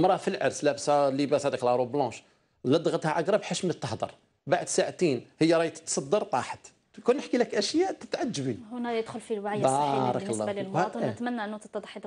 مراه في العرس لابسه لباس هذاك لارو بلونش لدغتها عقرب حشمت تهضر بعد ساعتين هي راهي تتصدر طاحت كون نحكي لك اشياء تتعجبي هنا يدخل في الوعي الصحي بالنسبه للمواطن نتمنى إيه. انه تتضح